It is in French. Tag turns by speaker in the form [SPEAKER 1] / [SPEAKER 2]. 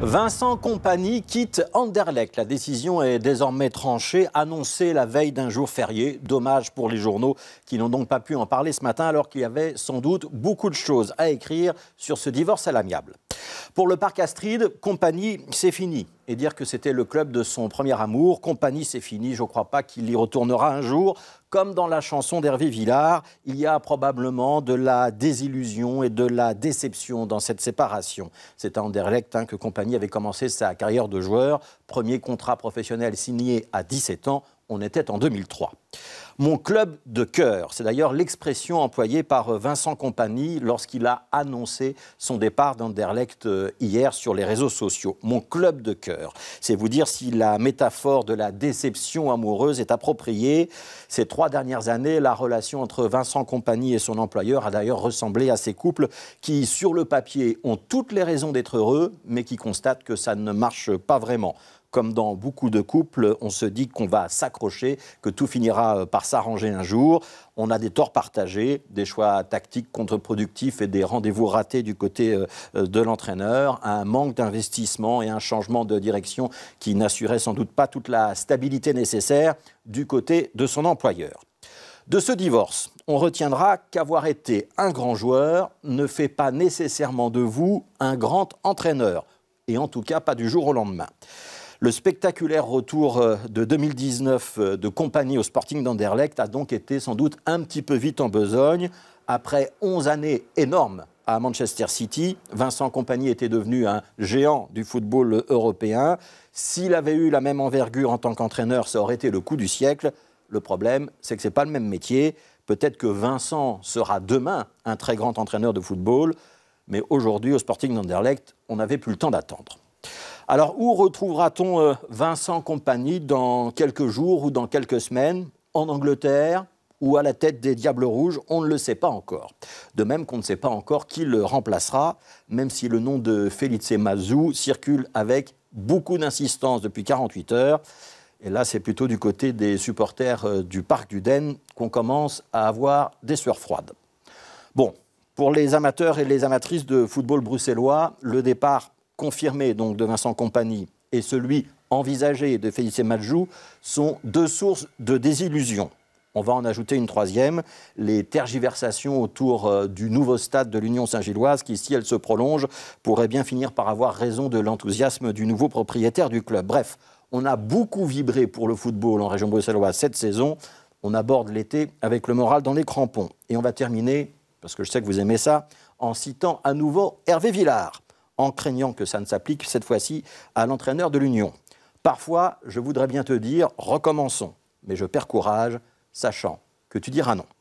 [SPEAKER 1] Vincent Compagnie quitte Anderlecht. La décision est désormais tranchée, annoncée la veille d'un jour férié. Dommage pour les journaux qui n'ont donc pas pu en parler ce matin alors qu'il y avait sans doute beaucoup de choses à écrire sur ce divorce à l'amiable. Pour le parc Astrid, Compagnie, c'est fini et dire que c'était le club de son premier amour. Compagnie, c'est fini, je ne crois pas qu'il y retournera un jour. Comme dans la chanson d'Hervé Villard, il y a probablement de la désillusion et de la déception dans cette séparation. C'est à Anderlecht hein, que Compagnie avait commencé sa carrière de joueur. Premier contrat professionnel signé à 17 ans, on était en 2003. Mon club de cœur, c'est d'ailleurs l'expression employée par Vincent Compagnie lorsqu'il a annoncé son départ d'Anderlecht euh, hier sur les réseaux sociaux. Mon club de cœur. C'est vous dire si la métaphore de la déception amoureuse est appropriée. Ces trois dernières années, la relation entre Vincent Compagnie et son employeur a d'ailleurs ressemblé à ces couples qui, sur le papier, ont toutes les raisons d'être heureux, mais qui constatent que ça ne marche pas vraiment comme dans beaucoup de couples, on se dit qu'on va s'accrocher, que tout finira euh, par s'arranger un jour. On a des torts partagés, des choix tactiques contre-productifs et des rendez-vous ratés du côté euh, euh, de l'entraîneur, un manque d'investissement et un changement de direction qui n'assurait sans doute pas toute la stabilité nécessaire du côté de son employeur. De ce divorce, on retiendra qu'avoir été un grand joueur ne fait pas nécessairement de vous un grand entraîneur, et en tout cas pas du jour au lendemain. Le spectaculaire retour euh, de 2019 euh, de compagnie au Sporting d'Anderlecht a donc été sans doute un petit peu vite en besogne. Après 11 années énormes à Manchester City. Vincent Compagnie était devenu un géant du football européen. S'il avait eu la même envergure en tant qu'entraîneur, ça aurait été le coup du siècle. Le problème, c'est que ce n'est pas le même métier. Peut-être que Vincent sera demain un très grand entraîneur de football, mais aujourd'hui, au Sporting d'Anderlecht, on n'avait plus le temps d'attendre. Alors, où retrouvera-t-on euh, Vincent Compagnie dans quelques jours ou dans quelques semaines En Angleterre ou à la tête des Diables Rouges, on ne le sait pas encore. De même qu'on ne sait pas encore qui le remplacera, même si le nom de Felice Mazou circule avec beaucoup d'insistance depuis 48 heures. Et là, c'est plutôt du côté des supporters euh, du Parc du Den qu'on commence à avoir des sueurs froides. Bon, pour les amateurs et les amatrices de football bruxellois, le départ confirmé donc de Vincent Compagnie et celui envisagé de Félicien Madjou sont deux sources de désillusion. On va en ajouter une troisième, les tergiversations autour euh, du nouveau stade de l'Union Saint-Gilloise qui, si elle se prolonge, pourrait bien finir par avoir raison de l'enthousiasme du nouveau propriétaire du club. Bref, on a beaucoup vibré pour le football en région bruxelloise cette saison. On aborde l'été avec le moral dans les crampons. Et on va terminer, parce que je sais que vous aimez ça, en citant à nouveau Hervé Villard en craignant que ça ne s'applique cette fois-ci à l'entraîneur de l'Union. Parfois, je voudrais bien te dire recommençons, mais je perds courage, sachant que tu diras non.